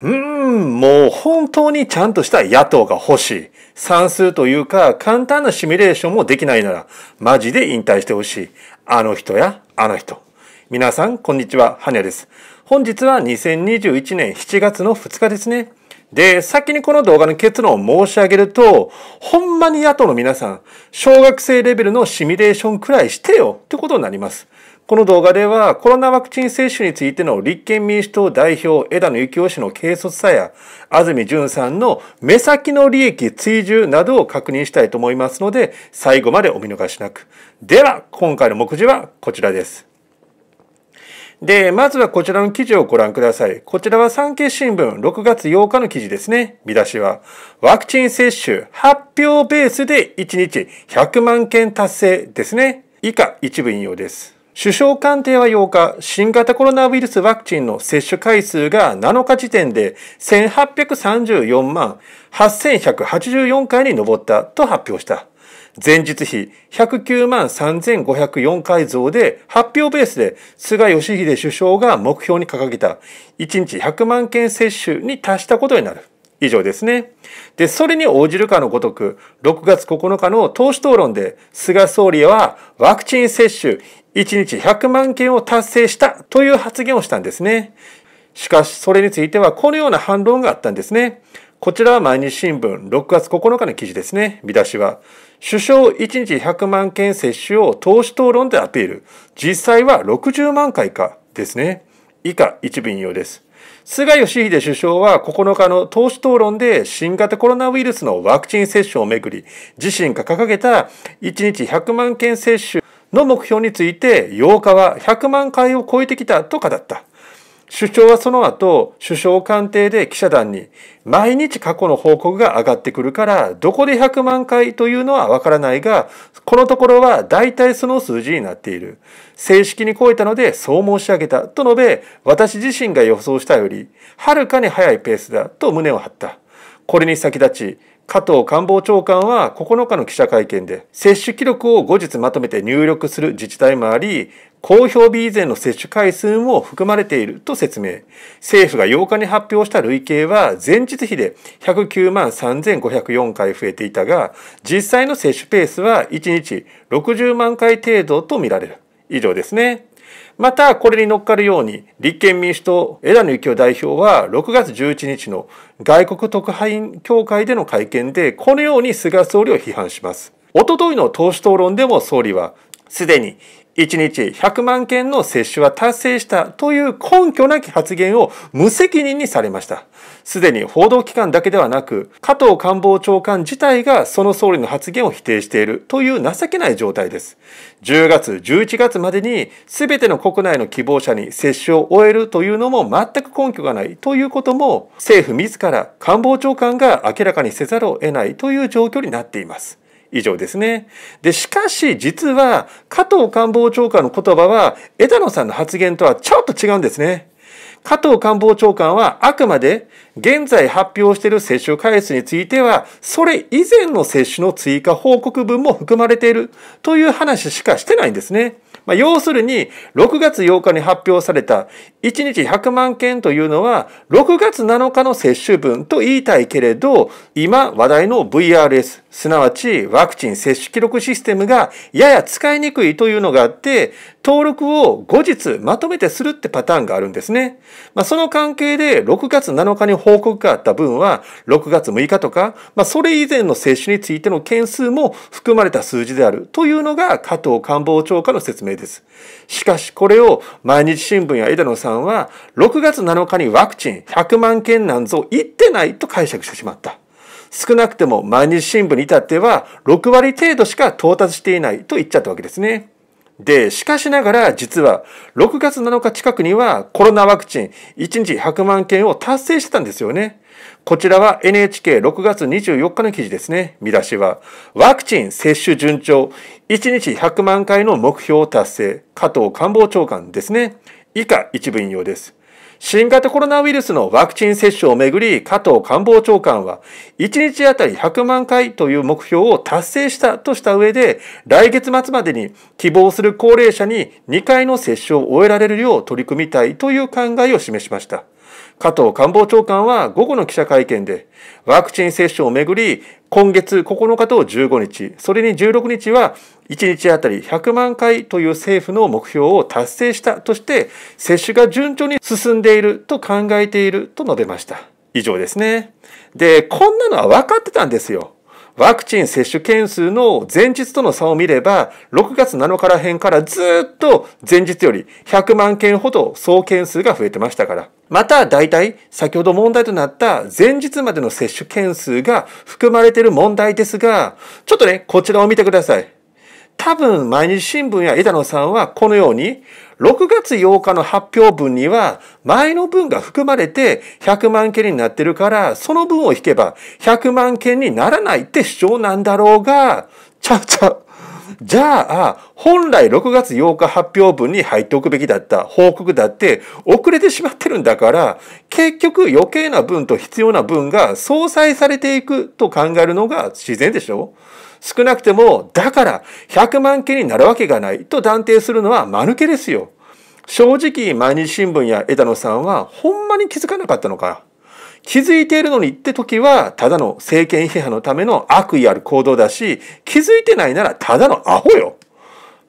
うーん、もう本当にちゃんとした野党が欲しい。算数というか簡単なシミュレーションもできないなら、マジで引退してほしい。あの人やあの人。皆さん、こんにちは。はにゃです。本日は2021年7月の2日ですね。で、先にこの動画の結論を申し上げると、ほんまに野党の皆さん、小学生レベルのシミュレーションくらいしてよってことになります。この動画ではコロナワクチン接種についての立憲民主党代表枝野幸男氏の軽率さや安住淳さんの目先の利益追従などを確認したいと思いますので最後までお見逃しなく。では今回の目次はこちらです。で、まずはこちらの記事をご覧ください。こちらは産経新聞6月8日の記事ですね。見出しは、ワクチン接種発表ベースで1日100万件達成ですね。以下一部引用です。首相官邸は8日、新型コロナウイルスワクチンの接種回数が7日時点で1834万8184回に上ったと発表した。前日比109万3504回増で発表ベースで菅義偉首相が目標に掲げた1日100万件接種に達したことになる。以上ですね。で、それに応じるかのごとく、6月9日の党首討論で、菅総理はワクチン接種1日100万件を達成したという発言をしたんですね。しかし、それについてはこのような反論があったんですね。こちらは毎日新聞6月9日の記事ですね。見出しは、首相1日100万件接種を投資討論でアピール。実際は60万回かですね。以下、一部引用です。菅義偉首相は9日の投資討論で新型コロナウイルスのワクチン接種をめぐり、自身が掲げた1日100万件接種の目標について8日は100万回を超えてきたと語った。首相はその後、首相官邸で記者団に、毎日過去の報告が上がってくるから、どこで100万回というのはわからないが、このところは大体その数字になっている。正式に超えたので、そう申し上げた。と述べ、私自身が予想したより、はるかに早いペースだ。と胸を張った。これに先立ち、加藤官房長官は9日の記者会見で、接種記録を後日まとめて入力する自治体もあり、公表日以前の接種回数も含まれていると説明。政府が8日に発表した累計は前日比で109万3504回増えていたが、実際の接種ペースは1日60万回程度とみられる。以上ですね。またこれに乗っかるように立憲民主党枝野幸男代表は6月11日の外国特派員協会での会見でこのように菅総理を批判します。おとといの党首討論でも総理はすでに1日100万件の接種は達成したという根拠なき発言を無責任にされました。すでに報道機関だけではなく、加藤官房長官自体がその総理の発言を否定しているという情けない状態です。10月、11月までに全ての国内の希望者に接種を終えるというのも全く根拠がないということも、政府自ら官房長官が明らかにせざるを得ないという状況になっています。以上ですね。で、しかし実は加藤官房長官の言葉は枝野さんの発言とはちょっと違うんですね。加藤官房長官はあくまで現在発表している接種回数については、それ以前の接種の追加報告文も含まれているという話しかしてないんですね。まあ、要するに、6月8日に発表された1日100万件というのは、6月7日の接種分と言いたいけれど、今話題の VRS、すなわちワクチン接種記録システムがやや使いにくいというのがあって、登録を後日まとめてするってパターンがあるんですね。まあ、その関係で6月7日に報告があった分は、6月6日とか、まあ、それ以前の接種についての件数も含まれた数字であるというのが加藤官房長官の説明です。しかしこれを毎日新聞や枝野さんは、6月7日にワクチン100万件なんぞ言ってないと解釈してしまった。少なくとも毎日新聞に至っては6割程度しか到達していないと言っちゃったわけですね。で、しかしながら実は6月7日近くにはコロナワクチン1日100万件を達成してたんですよね。こちらは NHK6 月24日の記事ですね。見出しは、ワクチン接種順調、1日100万回の目標達成、加藤官房長官ですね。以下一部引用です。新型コロナウイルスのワクチン接種をめぐり、加藤官房長官は、1日あたり100万回という目標を達成したとした上で、来月末までに希望する高齢者に2回の接種を終えられるよう取り組みたいという考えを示しました。加藤官房長官は午後の記者会見で、ワクチン接種をめぐり、今月9日と15日、それに16日は1日あたり100万回という政府の目標を達成したとして、接種が順調に進んでいると考えていると述べました。以上ですね。で、こんなのは分かってたんですよ。ワクチン接種件数の前日との差を見れば、6月7日ら辺からずっと前日より100万件ほど総件数が増えてましたから。また、大体、先ほど問題となった前日までの接種件数が含まれている問題ですが、ちょっとね、こちらを見てください。多分、毎日新聞や枝野さんはこのように、6月8日の発表分には前の分が含まれて100万件になってるからその分を引けば100万件にならないって主張なんだろうがちゃうちゃう。じゃあ、本来6月8日発表分に入っておくべきだった報告だって遅れてしまってるんだから、結局余計な分と必要な分が相殺されていくと考えるのが自然でしょ少なくても、だから100万件になるわけがないと断定するのは間抜けですよ。正直、毎日新聞や枝野さんはほんまに気づかなかったのか。気づいているのにって時は、ただの政権批判のための悪意ある行動だし、気づいてないならただのアホよ。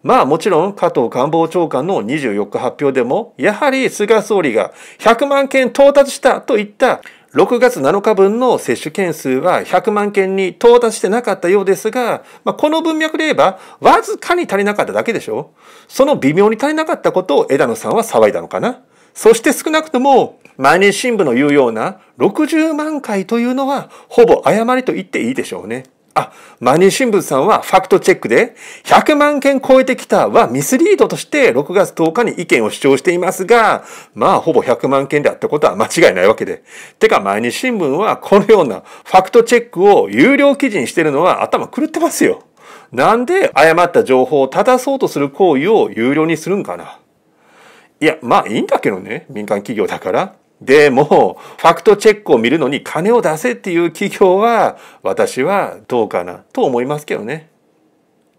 まあもちろん加藤官房長官の24日発表でも、やはり菅総理が100万件到達したといった6月7日分の接種件数は100万件に到達してなかったようですが、まあ、この文脈で言えば、わずかに足りなかっただけでしょその微妙に足りなかったことを枝野さんは騒いだのかなそして少なくとも、毎日新聞の言うような60万回というのは、ほぼ誤りと言っていいでしょうね。あ、マニュー新聞さんはファクトチェックで、100万件超えてきたはミスリードとして6月10日に意見を主張していますが、まあほぼ100万件であったことは間違いないわけで。てか、毎日新聞はこのようなファクトチェックを有料記事にしてるのは頭狂ってますよ。なんで誤った情報を正そうとする行為を有料にするんかな。いや、まあいいんだけどね。民間企業だから。でも、ファクトチェックを見るのに金を出せっていう企業は、私はどうかなと思いますけどね。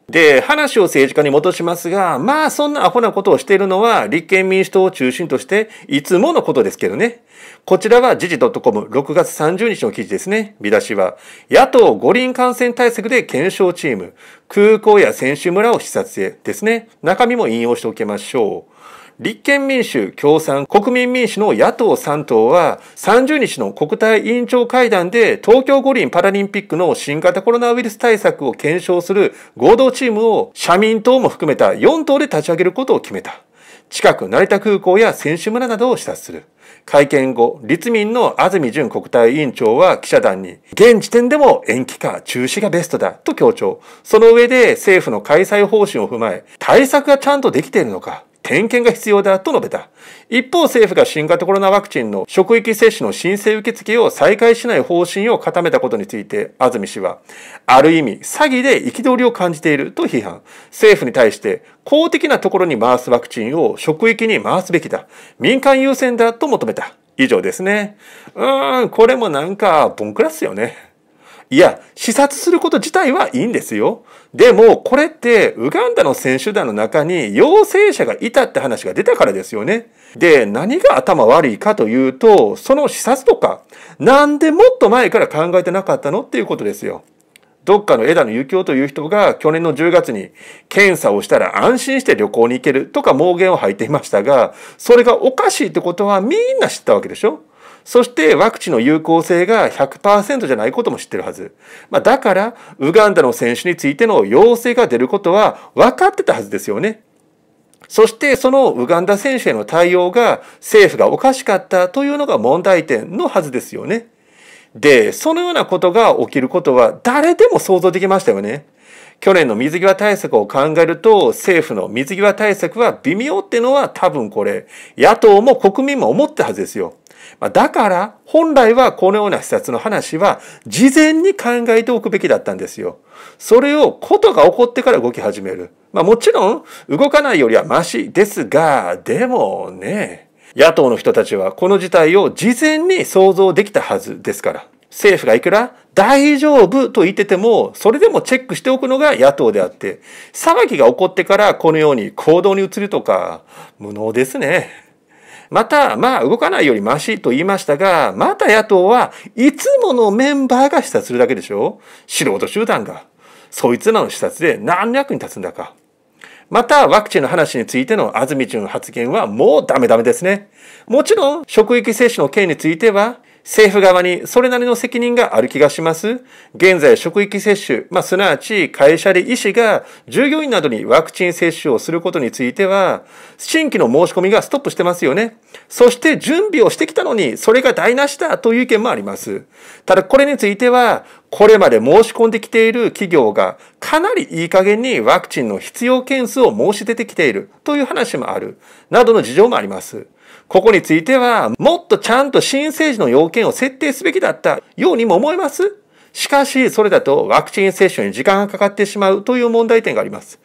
で、話を政治家に戻しますが、まあそんなアホなことをしているのは立憲民主党を中心としていつものことですけどね。こちらは時事 .com6 月30日の記事ですね。見出しは、野党五輪感染対策で検証チーム、空港や選手村を視察へですね。中身も引用しておきましょう。立憲民主、共産、国民民主の野党3党は30日の国対委員長会談で東京五輪パラリンピックの新型コロナウイルス対策を検証する合同チームを社民党も含めた4党で立ち上げることを決めた。近く成田空港や選手村などを視察する。会見後、立民の安住淳国対委員長は記者団に、現時点でも延期か中止がベストだと強調。その上で政府の開催方針を踏まえ、対策がちゃんとできているのか、点検が必要だと述べた。一方、政府が新型コロナワクチンの職域接種の申請受付を再開しない方針を固めたことについて、安住氏は、ある意味、詐欺で憤りを感じていると批判。政府に対して、公的なところに回すワクチンを職域に回すべきだ。民間優先だと求めた。以上ですね。うーん、これもなんか、ボンクラっすよね。いや、視察すること自体はいいんですよ。でも、これって、ウガンダの選手団の中に陽性者がいたって話が出たからですよね。で、何が頭悪いかというと、その視察とか、なんでもっと前から考えてなかったのっていうことですよ。どっかの枝野幸男という人が去年の10月に検査をしたら安心して旅行に行けるとか盲言を吐いていましたが、それがおかしいってことはみんな知ったわけでしょそしてワクチンの有効性が100%じゃないことも知ってるはず。まあ、だから、ウガンダの選手についての陽性が出ることは分かってたはずですよね。そしてそのウガンダ選手への対応が政府がおかしかったというのが問題点のはずですよね。で、そのようなことが起きることは誰でも想像できましたよね。去年の水際対策を考えると政府の水際対策は微妙ってのは多分これ野党も国民も思ったはずですよ。だから、本来はこのような視察の話は、事前に考えておくべきだったんですよ。それを、ことが起こってから動き始める。まあもちろん、動かないよりはマシですが、でもね、野党の人たちはこの事態を事前に想像できたはずですから。政府がいくら大丈夫と言ってても、それでもチェックしておくのが野党であって、騒ぎが起こってからこのように行動に移るとか、無能ですね。また、まあ、動かないよりマシと言いましたが、また野党はいつものメンバーが視察するだけでしょ素人集団が。そいつらの視察で何の役に立つんだか。また、ワクチンの話についての安住淳発言はもうダメダメですね。もちろん、職域接種の件については、政府側にそれなりの責任がある気がします。現在、職域接種、まあ、すなわち会社で医師が従業員などにワクチン接種をすることについては、新規の申し込みがストップしてますよね。そして準備をしてきたのに、それが台無しだという意見もあります。ただ、これについては、これまで申し込んできている企業がかなりいい加減にワクチンの必要件数を申し出てきているという話もある、などの事情もあります。ここについては、もっとちゃんと新生児の要件を設定すべきだったようにも思います。しかし、それだとワクチン接種に時間がかかってしまうという問題点があります。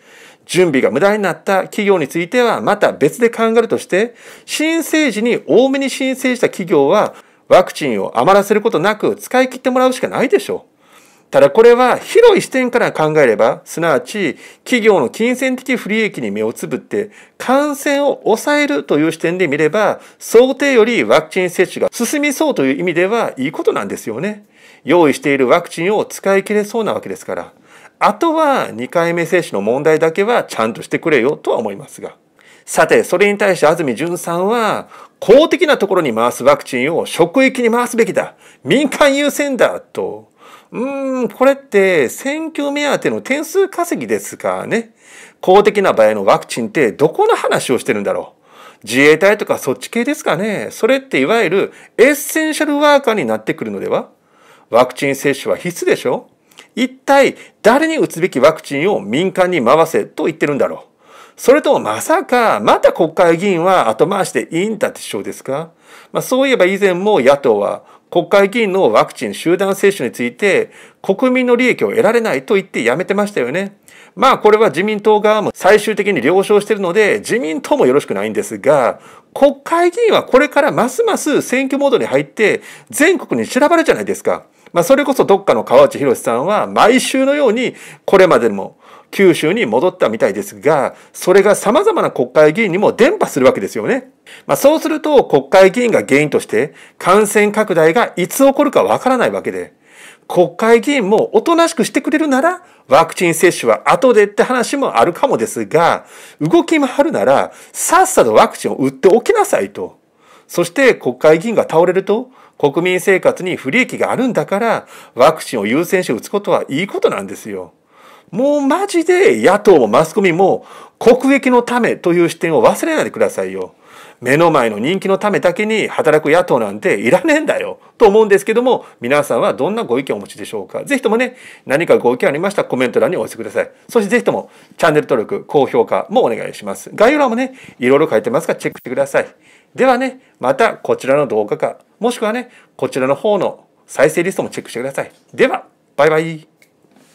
準備が無駄になった企業については、また別で考えるとして、新生児に多めに申請した企業は、ワクチンを余らせることなく使い切ってもらうしかないでしょう。ただこれは広い視点から考えれば、すなわち企業の金銭的不利益に目をつぶって感染を抑えるという視点で見れば、想定よりワクチン接種が進みそうという意味ではいいことなんですよね。用意しているワクチンを使い切れそうなわけですから。あとは2回目接種の問題だけはちゃんとしてくれよとは思いますが。さて、それに対して安住淳さんは、公的なところに回すワクチンを職域に回すべきだ。民間優先だ。と。うん、これって選挙目当ての点数稼ぎですかね。公的な場合のワクチンってどこの話をしてるんだろう。自衛隊とかそっち系ですかね。それっていわゆるエッセンシャルワーカーになってくるのではワクチン接種は必須でしょ一体誰に打つべきワクチンを民間に回せと言ってるんだろう。それともまさか、また国会議員は後回しでいいんだって主張ですかまあそういえば以前も野党は国会議員のワクチン集団接種について国民の利益を得られないと言ってやめてましたよね。まあこれは自民党側も最終的に了承しているので自民党もよろしくないんですが国会議員はこれからますます選挙モードに入って全国に散らばるじゃないですか。まあそれこそどっかの川内博さんは毎週のようにこれまでも九州に戻ったみたいですが、それが様々な国会議員にも伝播するわけですよね。まあ、そうすると国会議員が原因として感染拡大がいつ起こるかわからないわけで、国会議員もおとなしくしてくれるなら、ワクチン接種は後でって話もあるかもですが、動き回るなら、さっさとワクチンを打っておきなさいと。そして国会議員が倒れると、国民生活に不利益があるんだから、ワクチンを優先して打つことはいいことなんですよ。もうマジで野党もマスコミも国益のためという視点を忘れないでくださいよ。目の前の人気のためだけに働く野党なんていらねえんだよと思うんですけども皆さんはどんなご意見をお持ちでしょうか是非ともね何かご意見ありましたらコメント欄にお寄せくださいそして是非ともチャンネル登録高評価もお願いします概要欄もねいろいろ書いてますからチェックしてくださいではねまたこちらの動画かもしくはねこちらの方の再生リストもチェックしてくださいではバイバイ